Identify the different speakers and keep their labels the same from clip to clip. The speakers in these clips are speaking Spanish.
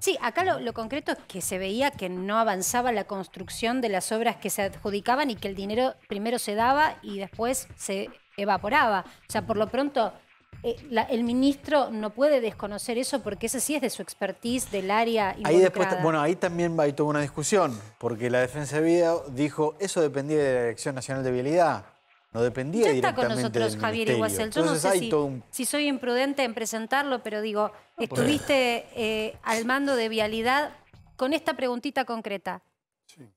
Speaker 1: Sí, acá lo, concreto es que se veía que no avanzaba la construcción de las obras que se adjudicaban y que el dinero primero se daba y después se evaporaba. O sea, por lo pronto, eh, el ministro no puede desconocer eso porque ese sí es de su expertise, del área involucrada. Ahí después, bueno,
Speaker 2: ahí también hay toda una discusión, porque la Defensa de Vida dijo, eso dependía de la Dirección Nacional de Vialidad no dependía ya está con nosotros Javier Iguacel. Yo no sé si,
Speaker 1: si, soy imprudente en presentarlo, pero digo, estuviste eh, al mando de Vialidad con esta preguntita concreta.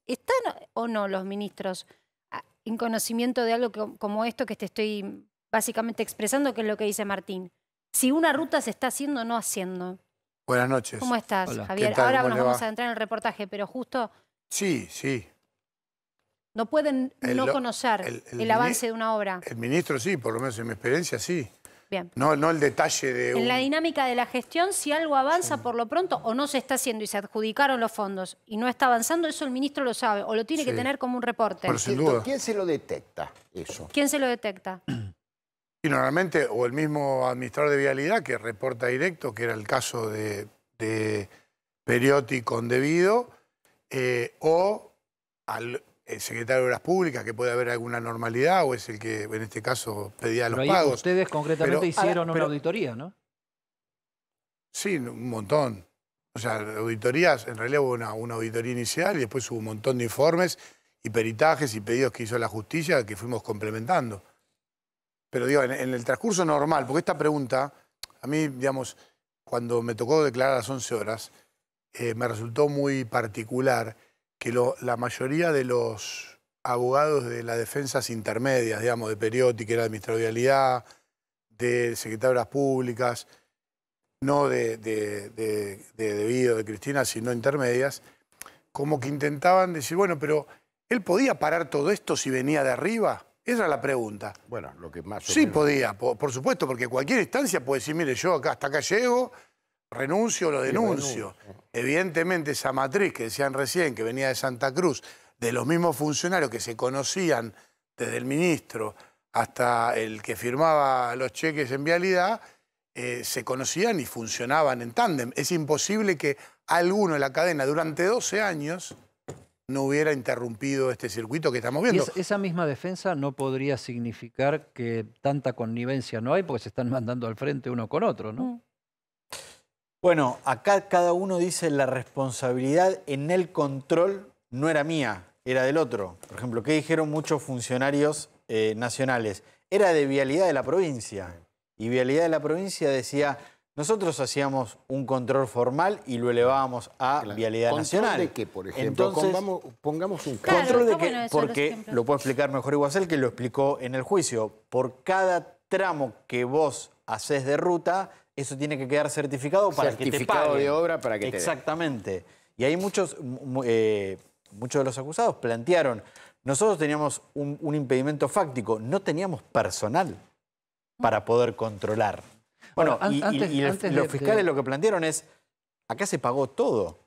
Speaker 1: ¿Están o no los ministros ah, en conocimiento de algo como esto que te estoy básicamente expresando, que es lo que dice Martín? Si una ruta se está haciendo o no haciendo.
Speaker 3: Buenas noches. ¿Cómo estás, Javier? Ahora nos vamos a entrar
Speaker 1: en el reportaje, pero justo...
Speaker 3: Sí, sí.
Speaker 1: No pueden no conocer el, avance de una obra. El
Speaker 3: ministro sí, por lo menos en mi experiencia sí. Bien. No, no el detalle de... En la
Speaker 1: dinámica de la gestión, si algo avanza por lo pronto o no se está haciendo y se adjudicaron los fondos y no está avanzando, eso el ministro lo sabe o lo tiene que tener como un reporte. Pero sin ¿Quién
Speaker 3: se lo detecta eso? ¿Quién se
Speaker 1: lo detecta?
Speaker 3: Y normalmente, o el mismo administrador de vialidad que reporta directo, que era el caso de, periódico Periotti Debido, eh, o al, el secretario de Obras Públicas, que puede haber alguna normalidad, o es el que en este caso pedía los pagos. Ustedes concretamente hicieron una
Speaker 4: auditoría, ¿no?
Speaker 3: Sí, un montón. O sea, auditorías, en realidad hubo una, auditoría inicial y después hubo un montón de informes y peritajes y pedidos que hizo la justicia que fuimos complementando. Pero digo, en, el transcurso normal, porque esta pregunta, a mí, digamos, cuando me tocó declarar a las 11 horas, eh, me resultó muy particular que la mayoría de los abogados de las defensas intermedias, digamos, de periódica, era de vialidad, de las públicas, no de, de, de, de Cristina, sino intermedias, como que intentaban decir, bueno, pero ¿él podía parar todo esto si venía de arriba? Esa es la pregunta. Bueno, lo que más... sí podía, por, por, supuesto, porque cualquier instancia puede decir, mire, yo acá hasta acá llego, renuncio o lo denuncio. Evidentemente esa matriz que decían recién, que venía de Santa Cruz, de los mismos funcionarios que se conocían desde el ministro hasta el que firmaba los cheques en vialidad, eh, se conocían y funcionaban en tándem. Es imposible que alguno en la cadena durante 12 años no hubiera interrumpido este circuito que estamos viendo.
Speaker 4: esa misma defensa no podría significar que tanta connivencia no hay porque se están mandando al frente uno con otro, ¿no? Bueno, acá cada
Speaker 2: uno dice la responsabilidad en el control no era mía, era del otro. Por ejemplo, ¿qué dijeron muchos funcionarios eh, nacionales? Era de vialidad de la provincia. Y vialidad de la provincia decía, nosotros hacíamos un control formal y lo elevábamos a vialidad nacional. ¿Control de qué, por ejemplo? Pongamos, un Control de qué, porque lo puede explicar mejor Iguacel, que lo explicó en el juicio. Por cada tramo que vos haces de ruta, eso tiene que quedar certificado para que te Certificado de obra para que Exactamente. te Exactamente. Y hay muchos, eh, muchos de los acusados plantearon, nosotros teníamos un, impedimento fáctico, no teníamos personal para poder controlar. Bueno, y, los fiscales lo que plantearon es, acá se
Speaker 4: pagó todo.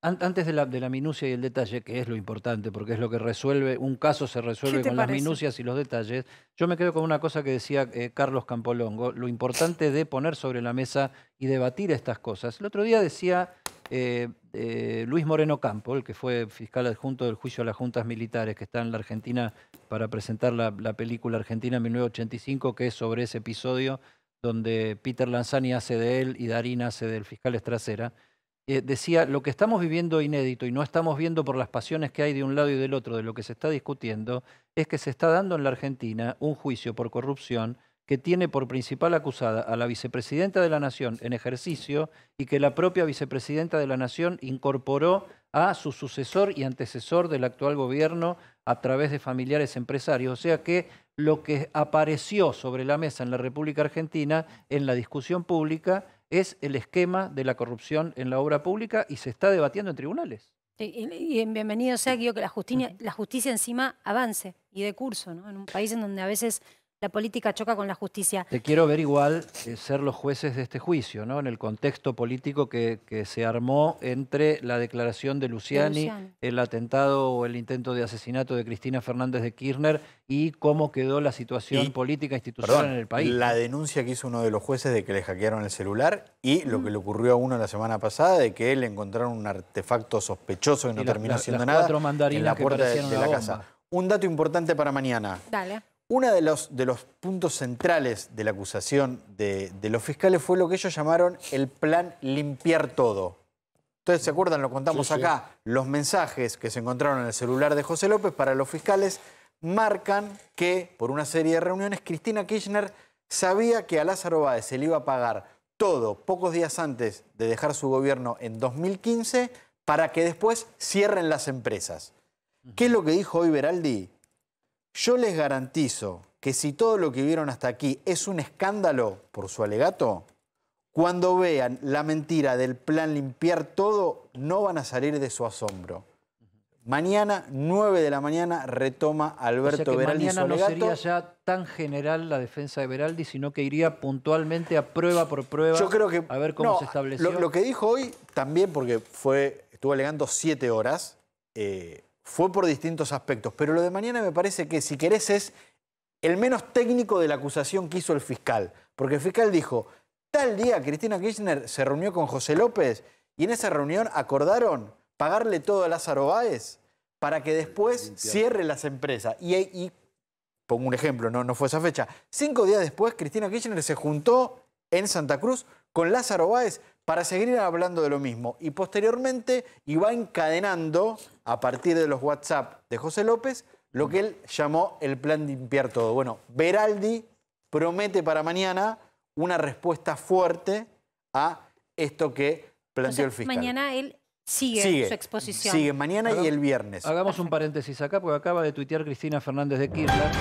Speaker 4: Antes de la, de la minucia y el detalle, que es lo importante, porque es lo que resuelve, un caso se resuelve con las minucias y los detalles, yo me quedo con una cosa que decía eh, Carlos Campolongo, lo importante de poner sobre la mesa y debatir estas cosas. El otro día decía eh, eh, Luis Moreno Campo, el que fue fiscal adjunto del juicio a las juntas militares que está en la Argentina para presentar la, la película Argentina 1985, que es sobre ese episodio donde Peter Lanzani hace de él y Darín hace del fiscal Estracera. Eh, decía, lo que estamos viviendo inédito y no estamos viendo por las pasiones que hay de un lado y del otro de lo que se está discutiendo, es que se está dando en la Argentina un juicio por corrupción que tiene por principal acusada a la vicepresidenta de la Nación en ejercicio y que la propia vicepresidenta de la Nación incorporó a su sucesor y antecesor del actual gobierno a través de familiares empresarios. O sea que lo que apareció sobre la mesa en la República Argentina en la discusión pública es el esquema de la corrupción en la obra pública y se está debatiendo en tribunales.
Speaker 1: Y, bienvenido sea que la justicia, la justicia encima avance y de curso, ¿no? En un país en donde a veces la política choca con la justicia.
Speaker 4: Te quiero ver igual eh, ser los jueces de este juicio, ¿no? En el contexto político que, se armó entre la declaración de Luciani, el atentado o el intento de asesinato de Cristina Fernández de Kirchner y cómo quedó la situación política e institucional en el país. La
Speaker 2: denuncia que hizo uno de los jueces de que le hackearon el celular y lo que le ocurrió a uno la semana pasada de que él encontraron un artefacto sospechoso que no terminó siendo nada en la puerta de, la casa. Un dato importante para mañana. Dale. Uno de los, puntos centrales de la acusación de, los fiscales fue lo que ellos llamaron el plan limpiar todo. Entonces, se acuerdan, lo contamos acá, los mensajes que se encontraron en el celular de José López para los fiscales marcan que, por una serie de reuniones, Cristina Kirchner sabía que a Lázaro Báez se le iba a pagar todo pocos días antes de dejar su gobierno en 2015 para que después cierren las empresas. ¿Qué es lo que dijo hoy Beraldi? Yo les garantizo que si todo lo que vieron hasta aquí es un escándalo por su alegato, cuando vean la mentira del plan limpiar todo, no van a salir de su asombro. Mañana, 9 de la mañana, retoma Alberto o Veraldi mañana no sería
Speaker 4: ya tan general la defensa de Veraldi, sino que iría puntualmente a prueba por prueba Yo creo que, a ver cómo se estableció. Lo, que
Speaker 2: dijo hoy también, porque fue, estuvo alegando siete horas, eh, fue por distintos aspectos, pero lo de mañana me parece que, si querés, es el menos técnico de la acusación que hizo el fiscal. Porque el fiscal dijo, tal día Cristina Kirchner se reunió con José López y en esa reunión acordaron pagarle todo a Lázaro Báez para que después cierre las empresas. Y, pongo un ejemplo, no, no fue esa fecha. Cinco días después, Cristina Kirchner se juntó en Santa Cruz con Lázaro Báez para seguir hablando de lo mismo. Y posteriormente iba encadenando, a partir de los WhatsApp de José López, lo que él llamó el plan de limpiar todo. Bueno, Beraldi promete para mañana una respuesta fuerte a esto que planteó el
Speaker 4: fiscal.
Speaker 1: Mañana él Sigue, su exposición. Sigue mañana y el
Speaker 2: viernes. Hagamos
Speaker 4: un paréntesis acá, porque acaba de tuitear Cristina Fernández de Kirchner.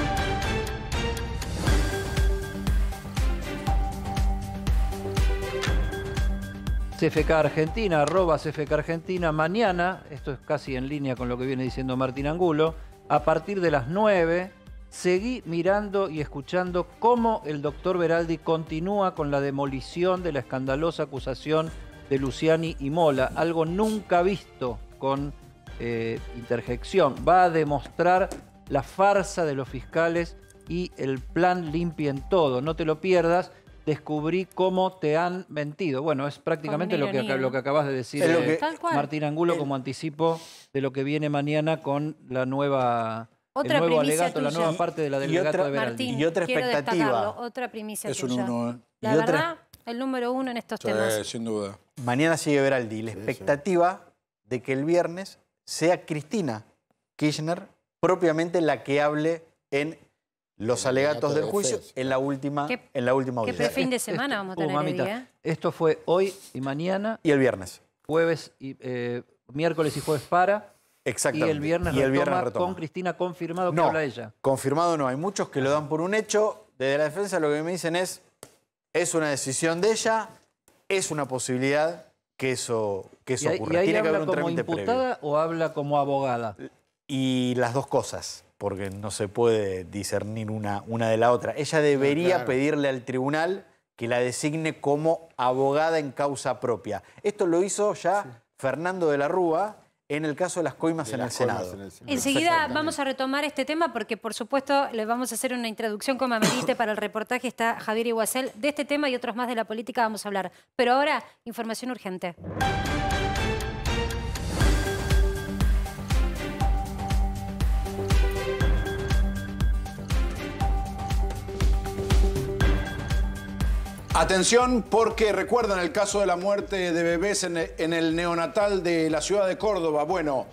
Speaker 4: CFK Argentina, arroba CFK Argentina. Mañana, esto es casi en línea con lo que viene diciendo Martín Angulo, a partir de las 9, seguí mirando y escuchando cómo el doctor Veraldi continúa con la demolición de la escandalosa acusación de Luciani y Mola, algo nunca visto con eh, interjección. Va a demostrar la farsa de los fiscales y el plan limpia en todo. No te lo pierdas descubrí cómo te han mentido. Bueno, es prácticamente lo que, lo que acabas de decir, Martín Angulo, como anticipo de lo que viene mañana con la nueva... Otra el nuevo alegato, la nueva parte de la delegada de Veraldi. y otra expectativa.
Speaker 1: Otra primicia es un Uno, ¿eh? La verdad, el número uno en estos temas.
Speaker 2: sin duda. Mañana sigue Veraldi. La expectativa de que el viernes sea Cristina Kirchner propiamente la que hable en los alegatos del juicio en la última
Speaker 4: en la última audiencia. Qué fin de semana vamos a tener eh? Esto fue hoy y mañana y el viernes. Jueves y eh, miércoles y jueves para Exactamente. Y el viernes, y el viernes con Cristina confirmado que habla ella.
Speaker 2: Confirmado no, hay muchos que lo dan por un hecho. Desde la defensa lo que me dicen es es una decisión de ella, es una posibilidad que eso que eso ocurra. ahí Tiene habla que haber un como imputada
Speaker 4: o habla como abogada? Y las dos
Speaker 2: cosas porque no se puede discernir una, una de la otra. Ella ah, debería pedirle al tribunal que la designe como abogada en causa propia. Esto lo hizo ya Fernando de la Rúa en el caso de las coimas, en, el Senado. Enseguida vamos
Speaker 1: a retomar este tema porque, por supuesto, le vamos a hacer una introducción como amerite para el reportaje. Está Javier Iguacel. De este tema y otros más de la política vamos a hablar. Pero ahora, información urgente.
Speaker 5: Atención porque recuerdan el caso de la muerte de bebés en el neonatal de la ciudad de Córdoba. Bueno,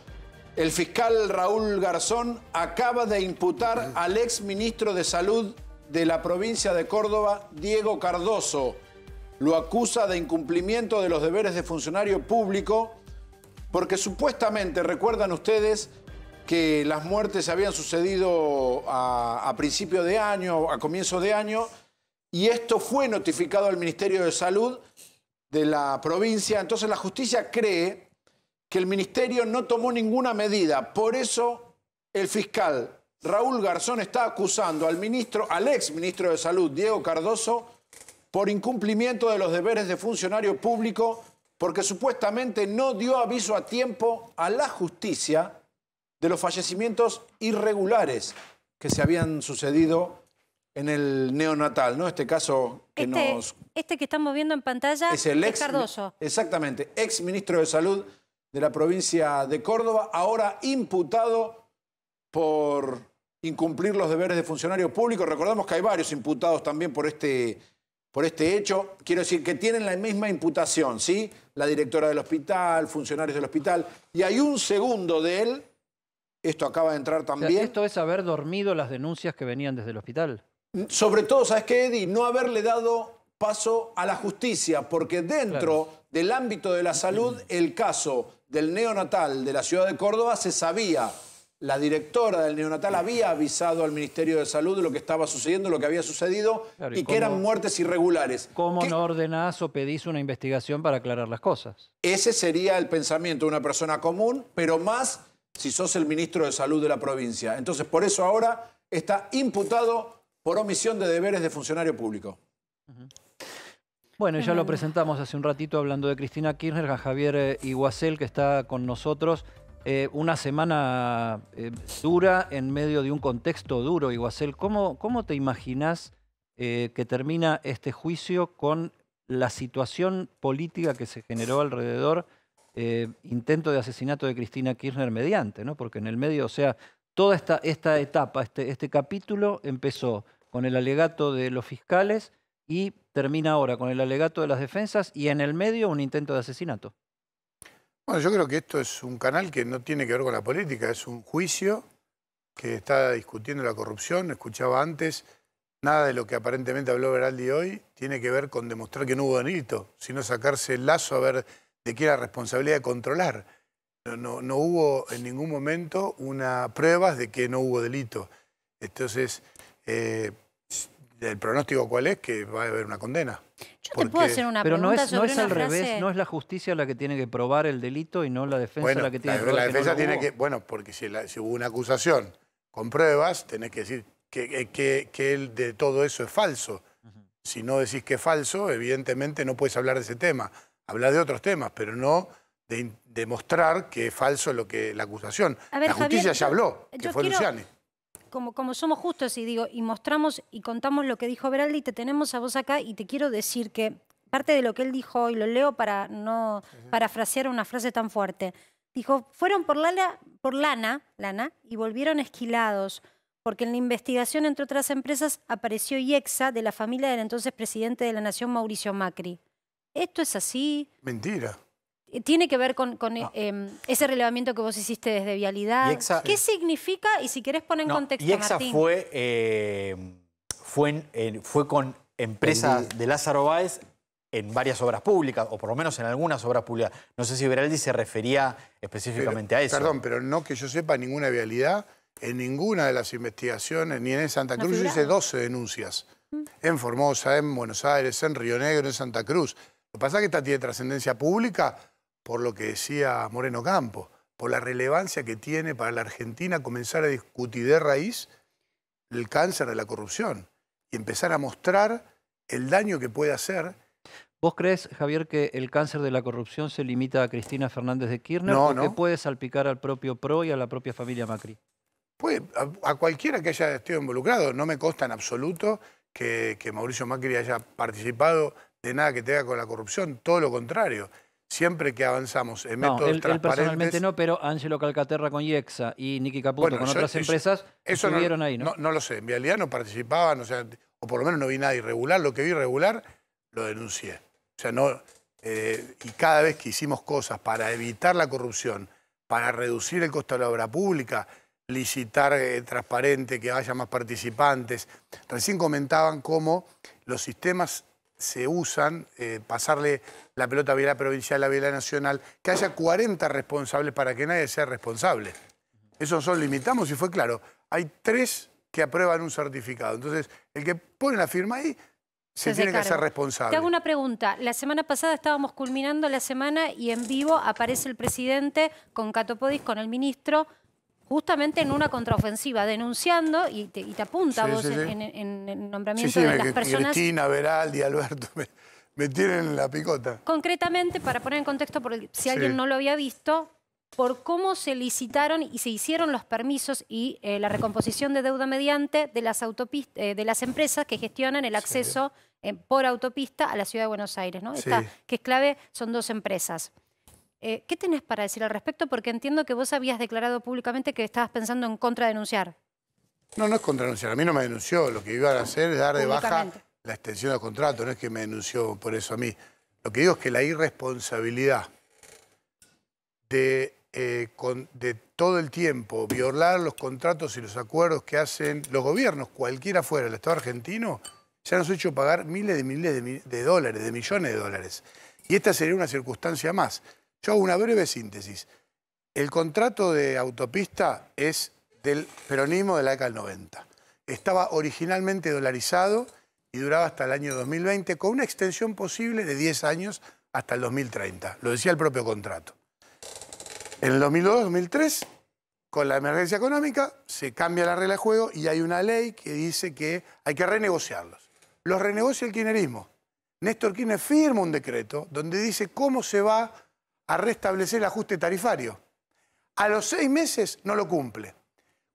Speaker 5: el fiscal Raúl Garzón acaba de imputar al ex ministro de Salud de la provincia de Córdoba, Diego Cardoso. Lo acusa de incumplimiento de los deberes de funcionario público porque supuestamente, recuerdan ustedes, que las muertes habían sucedido a, a principio de año, a comienzo de año, y esto fue notificado al Ministerio de Salud de la provincia. Entonces la justicia cree que el Ministerio no tomó ninguna medida. Por eso el fiscal Raúl Garzón está acusando al ministro, al ex ministro de Salud, Diego Cardoso, por incumplimiento de los deberes de funcionario público, porque supuestamente no dio aviso a tiempo a la justicia de los fallecimientos irregulares que se habían sucedido en el neonatal, ¿no? Este caso que este, nos...
Speaker 1: Este que estamos viendo en pantalla es el ex... Cardoso.
Speaker 5: Exactamente, ex ministro de Salud de la provincia de Córdoba, ahora imputado por incumplir los deberes de funcionario público. Recordamos que hay varios imputados también por este, por este hecho. Quiero decir que tienen la misma imputación, ¿sí? La directora del hospital, funcionarios del hospital. Y hay un segundo de él, esto acaba de entrar también.
Speaker 4: esto es haber dormido las denuncias que venían desde el hospital.
Speaker 5: Sobre todo, ¿sabes qué, Eddie? No haberle dado paso a la justicia, porque dentro del ámbito de la salud, el caso del neonatal de la ciudad de Córdoba se sabía. La directora del neonatal había avisado al Ministerio de Salud de lo que estaba sucediendo, lo que había sucedido y, que eran muertes irregulares. ¿Cómo
Speaker 4: no ordenás o pedís una investigación para aclarar las cosas?
Speaker 5: Ese sería el pensamiento de una persona común, pero más si sos el ministro de Salud de la provincia. Entonces, por eso ahora está imputado por omisión de deberes de funcionario público.
Speaker 4: Bueno, ya lo presentamos hace un ratito hablando de Cristina Kirchner, a Javier eh, Iguacel que está con nosotros. Eh, una semana eh, dura en medio de un contexto duro, Iguacel. ¿Cómo, cómo te imaginas que termina este juicio con la situación política que se generó alrededor intento de asesinato de Cristina Kirchner mediante? ¿no? Porque en el medio, o sea, toda esta, esta etapa, este, este capítulo empezó con el alegato de los fiscales y termina ahora con el alegato de las defensas y en el medio un intento de asesinato.
Speaker 3: Bueno, yo creo que esto es un canal que no tiene que ver con la política, es un juicio que está discutiendo la corrupción, escuchaba antes, nada de lo que aparentemente habló Veraldi hoy tiene que ver con demostrar que no hubo delito, sino sacarse el lazo a ver de qué era responsabilidad de controlar. No, hubo en ningún momento una pruebas de que no hubo delito. Entonces, eh, ¿El pronóstico cuál es? Que va a haber una
Speaker 4: condena. Yo
Speaker 1: te puedo hacer
Speaker 3: una Pero no es, no
Speaker 1: es
Speaker 4: al revés, no es la justicia la que tiene que probar el delito y no la defensa la que tiene que probar. La defensa tiene que.
Speaker 3: Bueno, porque si, hubo una acusación con pruebas, tenés que decir que, que, el de todo eso es falso. Si no decís que es falso, evidentemente no puedes hablar de ese tema. Hablar de otros temas, pero no de demostrar que es falso lo que la acusación. la justicia ya habló, que fue Luciani
Speaker 1: como, somos justos y digo, y mostramos y contamos lo que dijo Veraldi, te tenemos a vos acá y te quiero decir que parte de lo que él dijo y lo leo para no parafrasear una frase tan fuerte. Dijo, fueron por lana, por lana, lana y volvieron esquilados, porque en la investigación, entre otras empresas, apareció IEXA de la familia del entonces presidente de la Nación, Mauricio Macri. ¿Esto es así? Mentira. Eh, tiene que ver con, em, ese relevamiento que vos hiciste desde Vialidad. ¿Qué significa? Y si querés poner en contexto, fue,
Speaker 2: em, fue, con empresas de Lázaro Báez en varias obras públicas, o por lo menos en algunas obras públicas. No sé
Speaker 3: si Veraldi se refería específicamente a eso. Perdón, pero no que yo sepa ninguna vialidad en ninguna de las investigaciones, ni en Santa Cruz. Yo hice 12 denuncias, mm. en Formosa, en Buenos Aires, en Río Negro, en Santa Cruz. Lo que pasa es que esta tiene trascendencia pública por lo que decía Moreno Campo, por la relevancia que tiene para la Argentina comenzar a discutir de raíz el cáncer de la corrupción y empezar a mostrar el daño que puede hacer.
Speaker 4: ¿Vos crees, Javier, que el cáncer de la corrupción se limita a Cristina Fernández de Kirchner no, o puede salpicar al propio PRO y a la propia familia Macri?
Speaker 3: Pues a, cualquiera que haya estado involucrado, no me consta en absoluto que, que Mauricio Macri haya participado de nada que tenga con la corrupción, todo lo contrario siempre que avanzamos en métodos no, él, personalmente
Speaker 4: no, pero Angelo Calcaterra con IEXA y Nicky Caputo con otras empresas eso estuvieron no, ahí, ¿no?
Speaker 3: ¿no? lo sé, en realidad no participaban, o por lo menos no vi nada irregular. Lo que vi irregular lo denuncié. O sea, no. Eh, y cada vez que hicimos cosas para evitar la corrupción, para reducir el costo de la obra pública, licitar eh, transparente, que haya más participantes. Recién comentaban cómo los sistemas se usan, eh, pasarle la pelota la provincial, la Vila nacional, que haya 40 responsables para que nadie sea responsable. Eso son, limitamos y fue claro. Hay tres que aprueban un certificado. Entonces, el que pone la firma ahí se, tiene que ser responsable. Te hago
Speaker 1: una pregunta. La semana pasada estábamos culminando la semana y en vivo aparece el presidente con Catopodis, con el ministro, justamente en una contraofensiva, denunciando y te, apunta vos En, el nombramiento de las personas. Cristina,
Speaker 3: Veraldi, Alberto me tienen la picota.
Speaker 1: Concretamente, para poner en contexto, por si alguien no lo había visto, por cómo se licitaron y se hicieron los permisos y eh, la recomposición de deuda mediante de las, eh, de las empresas que gestionan el acceso eh, por autopista a la ciudad de Buenos Aires. ¿no? Esta, que es clave, son dos empresas. ¿Qué tenés para decir al respecto? Porque entiendo que vos habías declarado públicamente que estabas pensando en contra denunciar.
Speaker 3: No, no es denunciar. A mí no me denunció. Lo que iba a hacer es dar de baja la extensión del contrato, no es que me denunció por eso a mí. Lo que digo es que la irresponsabilidad eh, de, todo el tiempo violar los contratos y los acuerdos que hacen los gobiernos, cualquiera fuera, el Estado argentino, ya nos ha hecho pagar miles de miles de, dólares, de millones de dólares. Y esta sería una circunstancia más. Yo hago una breve síntesis. El contrato de autopista es del peronismo de la década del 90. Estaba originalmente dolarizado y duraba hasta el año 2020, con una extensión posible de 10 años hasta el 2030. Lo decía el propio contrato. En el 2002-2003, con la emergencia económica, se cambia la regla de juego y hay una ley que dice que hay que renegociarlos. Los renegocia el kirchnerismo. Néstor Kirchner firma un decreto donde dice cómo se va a restablecer el ajuste tarifario. A los seis meses no lo cumple.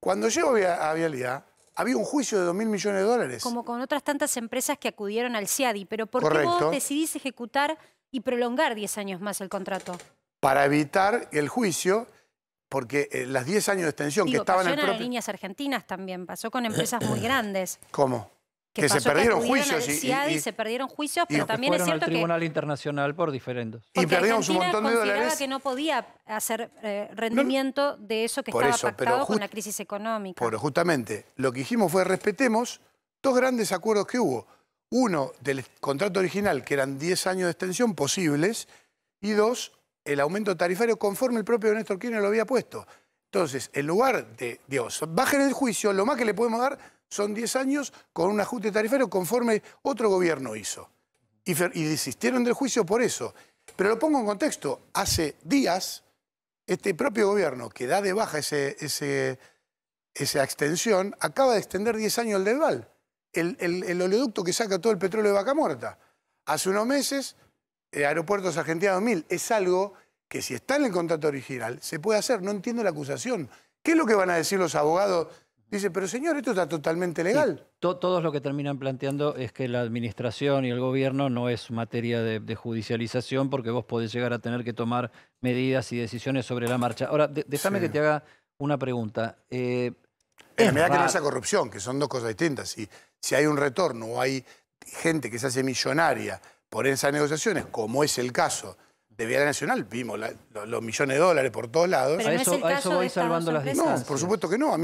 Speaker 3: Cuando llego a Vialidad, había un juicio de dos mil millones de dólares. Como
Speaker 1: con otras tantas empresas que acudieron al CIADI, pero ¿por qué vos decidís ejecutar y prolongar 10 años más el contrato?
Speaker 3: Para evitar el juicio, porque eh, las 10 años de extensión que estaban pasó en el
Speaker 1: líneas argentinas también, pasó con empresas muy grandes.
Speaker 4: ¿Cómo?
Speaker 3: que, se perdieron juicios. Y,
Speaker 1: se perdieron juicios, pero también es cierto al Tribunal
Speaker 4: Internacional por diferendos. Y perdimos un montón de dólares.
Speaker 1: que no podía hacer eh, rendimiento de eso que estaba eso, pactado con la crisis económica.
Speaker 3: Pero justamente, lo que hicimos fue respetemos dos grandes acuerdos que hubo. Uno, del contrato original, que eran 10 años de extensión posibles, y dos, el aumento tarifario conforme el propio Néstor Kirchner lo había puesto. Entonces, en lugar de, Dios, bajen el juicio, lo más que le podemos dar son 10 años con un ajuste tarifario conforme otro gobierno hizo. Y, desistieron del juicio por eso. Pero lo pongo en contexto. Hace días, este propio gobierno que da de baja ese, esa extensión acaba de extender 10 años el del Val, el, oleoducto que saca todo el petróleo de Vaca Muerta. Hace unos meses, eh, Aeropuertos Argentinos 2000 es algo que si está en el contrato original, se puede hacer. No entiendo la acusación. ¿Qué es lo que van a decir los abogados? Dice, pero señor, esto está totalmente legal.
Speaker 4: Todo todos lo que terminan planteando es que la administración y el gobierno no es materia de, judicialización porque vos podés llegar a tener que tomar medidas y decisiones sobre la marcha. Ahora, déjame que te haga una pregunta. Eh, que no es
Speaker 3: corrupción, que son dos cosas distintas. Si, si hay un retorno o hay gente que se hace millonaria por esas negociaciones, como es el caso de Nacional vimos los, millones de dólares por todos lados. a, eso, voy salvando las No, por supuesto que no.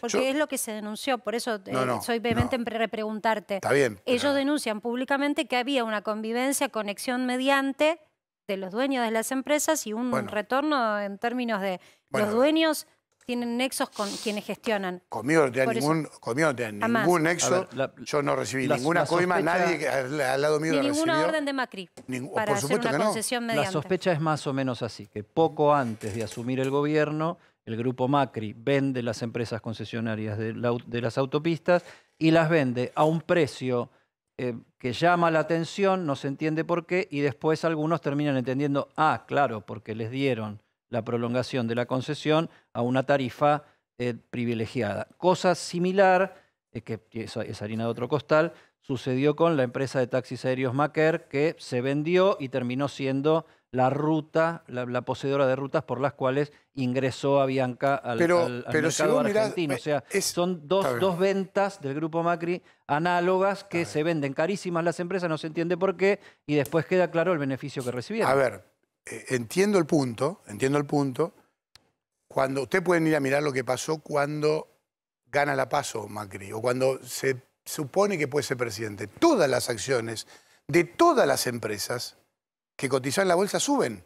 Speaker 3: Porque
Speaker 1: es lo que se denunció, por eso eh, soy vehemente en repreguntarte. bien. Ellos denuncian públicamente que había una convivencia, conexión mediante de los dueños de las empresas y un retorno en términos de los dueños tienen nexos con quienes gestionan. Conmigo no tenían ningún, ningún
Speaker 3: nexo. yo no recibí ninguna coima, nadie al, lado mío ni ninguna
Speaker 1: orden de Macri para por supuesto hacer una concesión mediante. La
Speaker 4: sospecha es más o menos así, que poco antes de asumir el gobierno, el grupo Macri vende las empresas concesionarias de, las autopistas y las vende a un precio... Eh, que llama la atención, no se entiende por qué, y después algunos terminan entendiendo, ah, claro, porque les dieron la prolongación de la concesión a una tarifa eh, privilegiada. Cosa similar, eh, es que es, harina de otro costal, sucedió con la empresa de taxis aéreos Maker, que se vendió y terminó siendo la ruta, la, poseedora de rutas por las cuales ingresó a Bianca al, mercado argentino. o eh, sea, son dos, dos, ventas del grupo Macri análogas que se venden carísimas las empresas, no se entiende por qué, y después queda claro el beneficio que recibieron. A ver,
Speaker 3: eh, entiendo el punto, entiendo el punto. Cuando usted pueden ir a mirar lo que pasó cuando gana la paso Macri o cuando se supone que puede ser presidente. Todas las acciones de todas las empresas que cotizan en la bolsa suben.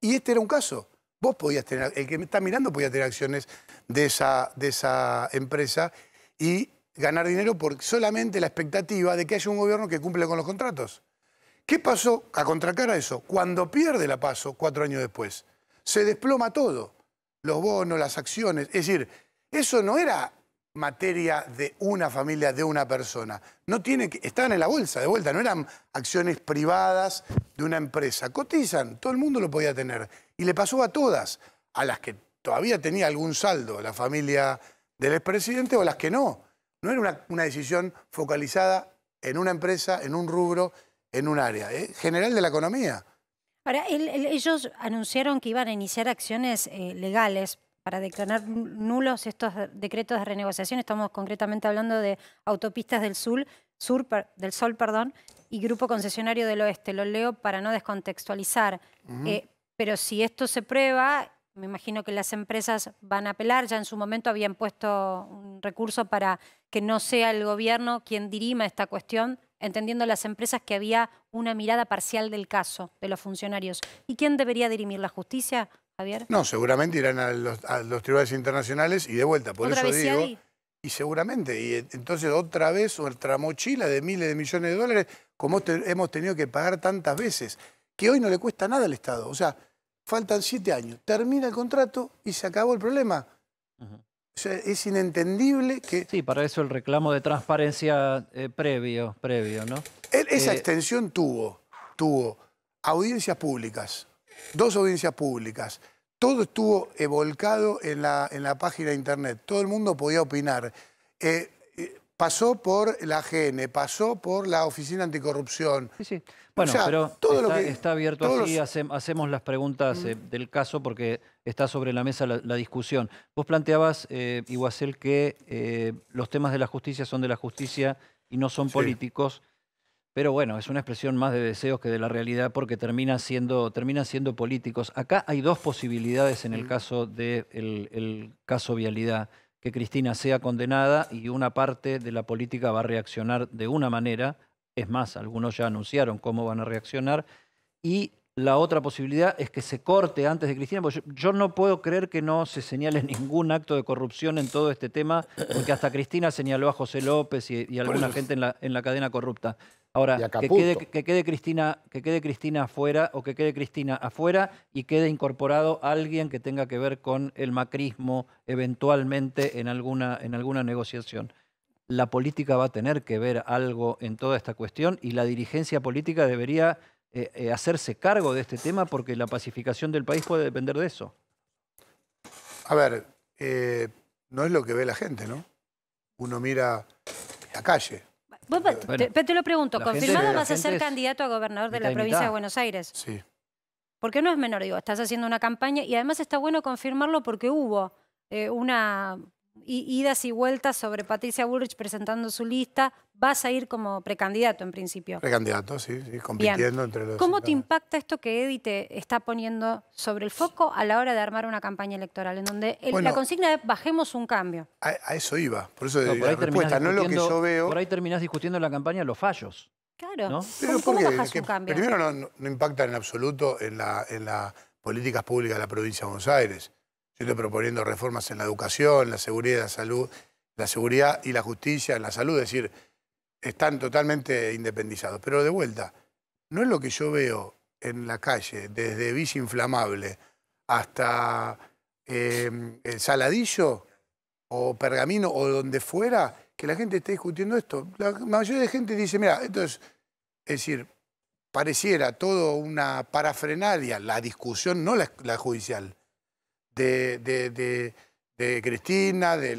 Speaker 3: Y este era un caso. Vos podías tener, el que me está mirando podía tener acciones de esa, de esa empresa y ganar dinero por solamente la expectativa de que haya un gobierno que cumpla con los contratos. ¿Qué pasó a contracar a eso? Cuando pierde la paso cuatro años después, se desploma todo. Los bonos, las acciones. Es decir, eso no era materia de una familia, de una persona. No tiene estaban en la bolsa de vuelta, no eran acciones privadas de una empresa. Cotizan, todo el mundo lo podía tener. Y le pasó a todas, a las que todavía tenía algún saldo la familia del expresidente o las que no. No era una decisión focalizada en una empresa, en un rubro, en un área, ¿eh? general de la economía.
Speaker 1: Ahora, ellos anunciaron que iban a iniciar acciones eh, legales para declarar nulos estos decretos de renegociación. Estamos concretamente hablando de autopistas del sur, sur del sol, perdón, y grupo concesionario del oeste. Lo leo para no descontextualizar. Eh, pero si esto se prueba, me imagino que las empresas van a apelar. Ya en su momento habían puesto un recurso para que no sea el gobierno quien dirima esta cuestión entendiendo las empresas que había una mirada parcial del caso de los funcionarios. ¿Y quién debería dirimir la justicia, Javier?
Speaker 3: No, seguramente irán a los, tribunales internacionales y de vuelta, por eso digo... Y seguramente, y entonces otra vez otra mochila de miles de millones de dólares, como hemos tenido que pagar tantas veces, que hoy no le cuesta nada al Estado. O sea, faltan siete años, termina el contrato y se acabó el problema
Speaker 4: es inentendible que... Sí, para eso el reclamo de transparencia eh, previo, previo, ¿no? esa eh,
Speaker 3: extensión tuvo, tuvo audiencias públicas, dos audiencias públicas, todo estuvo volcado en la, en la página de internet, todo el mundo podía opinar. Eh, pasó por la GN, pasó por la Oficina Anticorrupción. Sí, sí. Bueno, pero todo está, abierto así,
Speaker 4: hacemos las preguntas eh, del caso porque está sobre la mesa la, discusión. Vos planteabas, eh, Iguacel, que eh, los temas de la justicia son de la justicia y no son políticos. Pero bueno, es una expresión más de deseos que de la realidad porque termina siendo, termina siendo políticos. Acá hay dos posibilidades en el caso del de el caso Vialidad que Cristina sea condenada y una parte de la política va a reaccionar de una manera, es más, algunos ya anunciaron cómo van a reaccionar, y la otra posibilidad es que se corte antes de Cristina, porque yo, no puedo creer que no se señale ningún acto de corrupción en todo este tema, porque hasta Cristina señaló a José López y, a alguna gente en la cadena corrupta. Ahora, que quede, Cristina, que quede Cristina afuera o que quede Cristina afuera y quede incorporado alguien que tenga que ver con el macrismo eventualmente en alguna, en alguna negociación. La política va a tener que ver algo en toda esta cuestión y la dirigencia política debería eh, eh, hacerse cargo de este tema porque la pacificación del país puede depender de eso.
Speaker 3: A ver, eh, no es lo que ve la gente, ¿no? Uno mira la calle
Speaker 1: Vos, te, lo pregunto, ¿confirmado vas a ser candidato a gobernador de la provincia de Buenos Aires? Sí. Porque no es menor, digo, estás haciendo una campaña y además está bueno confirmarlo porque hubo eh, una idas y vueltas sobre Patricia Bullrich presentando su lista. Vas a ir como precandidato en principio.
Speaker 3: Precandidato, sí, compitiendo entre los... ¿Cómo te
Speaker 1: impacta esto que Edith te está poniendo sobre el foco a la hora de armar una campaña electoral? En donde la consigna es bajemos un cambio.
Speaker 4: A, eso iba, por eso por respuesta, Por ahí terminás discutiendo la campaña los fallos.
Speaker 1: Claro, Pero ¿cómo, bajas un cambio? Primero
Speaker 3: no, impacta en absoluto en las políticas públicas de la provincia de Buenos Aires. Yo estoy proponiendo reformas en la educación, la seguridad, la salud, la seguridad y la justicia, en la salud, es decir, están totalmente independizados. Pero de vuelta, no es lo que yo veo en la calle, desde Villa Inflamable hasta em, el Saladillo o Pergamino o donde fuera, que la gente esté discutiendo esto. La mayoría de gente dice, mira, entonces, es, decir, pareciera todo una parafrenaria la discusión, no la judicial, de, de, de, de Cristina, de,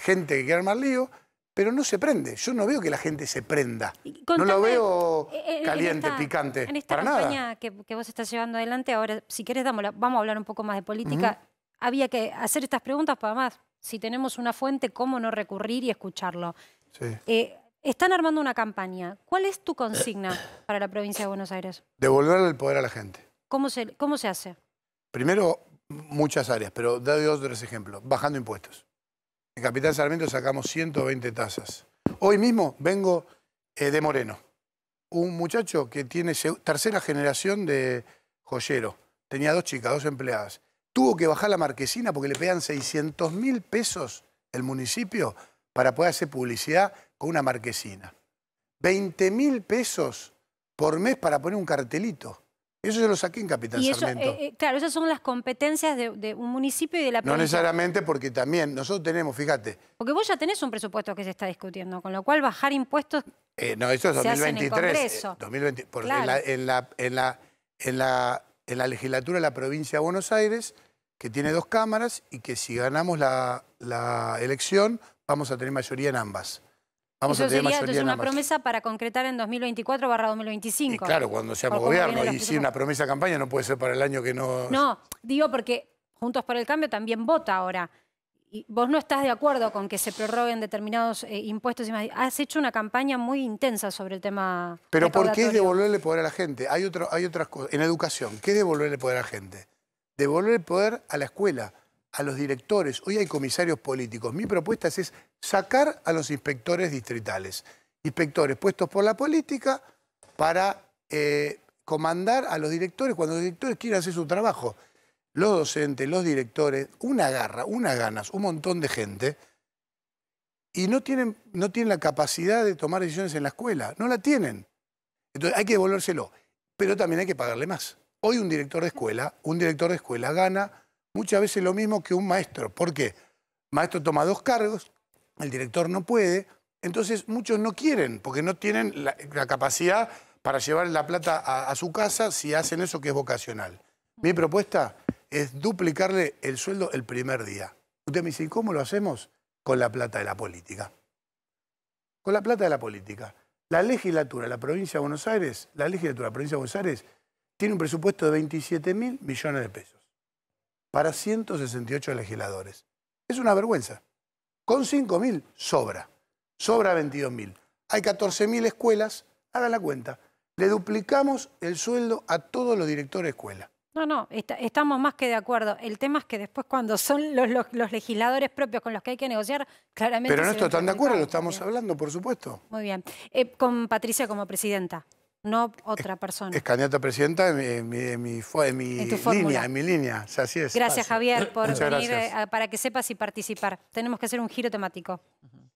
Speaker 3: gente que quiere armar lío, pero no se prende. Yo no veo que la gente se prenda. no lo veo eh, eh, caliente, picante. En esta campaña
Speaker 1: Que, vos estás llevando adelante, ahora, si querés, vamos a hablar un poco más de política. Había que hacer estas preguntas, para más, si tenemos una fuente, ¿cómo no recurrir y escucharlo? Eh, están armando una campaña. ¿Cuál es tu consigna para la provincia de Buenos Aires?
Speaker 3: Devolver el poder a la gente.
Speaker 1: ¿Cómo cómo se hace?
Speaker 3: Primero, muchas áreas, pero doy dos, tres ejemplos. Bajando impuestos. En Capital Sarmiento sacamos 120 tasas. Hoy mismo vengo eh, de Moreno, un muchacho que tiene tercera generación de joyero. Tenía dos chicas, dos empleadas. Tuvo que bajar la marquesina porque le pedían 600 mil pesos el municipio para poder hacer publicidad con una marquesina. 20 mil pesos por mes para poner un cartelito. Eso yo lo saqué en Capitán eh, eh,
Speaker 1: claro, esas son las competencias de, un municipio y de la provincia. No
Speaker 3: necesariamente porque también nosotros tenemos, fíjate.
Speaker 1: Porque vos ya tenés un presupuesto que se está discutiendo, con lo cual bajar impuestos.
Speaker 3: Eh, no, eso es 2023. En la, en, la, en, la, en, la, legislatura de la provincia de Buenos Aires, que tiene dos cámaras y que si ganamos la elección vamos a tener mayoría en ambas. Vamos Eso a tener sería, una promesa
Speaker 1: para concretar en 2024 barra 2025. claro,
Speaker 3: cuando seamos gobierno. Y si una promesa de campaña no puede ser para el año que no...
Speaker 1: No, digo porque Juntos por el Cambio también vota ahora. Y vos no estás de acuerdo con que se prorroguen determinados eh, impuestos y Has hecho una campaña muy intensa sobre el tema Pero ¿por qué es
Speaker 3: devolverle poder a la gente? Hay, hay otras cosas. En educación, ¿qué es devolverle poder a la gente? Devolverle poder a la escuela a los directores, hoy hay comisarios políticos, mi propuesta es, sacar a los inspectores distritales, inspectores puestos por la política para eh, comandar a los directores cuando los directores quieren hacer su trabajo. Los docentes, los directores, una garra, unas ganas, un montón de gente, y no tienen, no tienen la capacidad de tomar decisiones en la escuela, no la tienen. Entonces hay que devolvérselo, pero también hay que pagarle más. Hoy un director de escuela, un director de escuela gana Muchas veces lo mismo que un maestro. porque maestro toma dos cargos, el director no puede, entonces muchos no quieren, porque no tienen la, capacidad para llevar la plata a, su casa si hacen eso que es vocacional. Mi propuesta es duplicarle el sueldo el primer día. Usted me dice, ¿y cómo lo hacemos? Con la plata de la política. Con la plata de la política. La legislatura de la provincia de Buenos Aires, la legislatura de la provincia de Buenos Aires tiene un presupuesto de 27 mil millones de pesos para 168 legisladores. Es una vergüenza. Con 5.000 sobra. Sobra 22.000. Hay 14.000 escuelas, haga la cuenta. Le duplicamos el sueldo a todos los directores de escuela.
Speaker 1: No, no, estamos más que de acuerdo. El tema es que después cuando son los, legisladores propios con los que hay que negociar, claramente... Pero en esto están de acuerdo,
Speaker 3: lo estamos hablando, por supuesto.
Speaker 1: Muy bien. Eh, con Patricia como presidenta no otra persona. Es
Speaker 3: candidata a presidenta en mi, mi, línea, en mi línea, Gracias Javier por venir eh,
Speaker 1: para que sepas y participar. Tenemos que hacer un giro temático.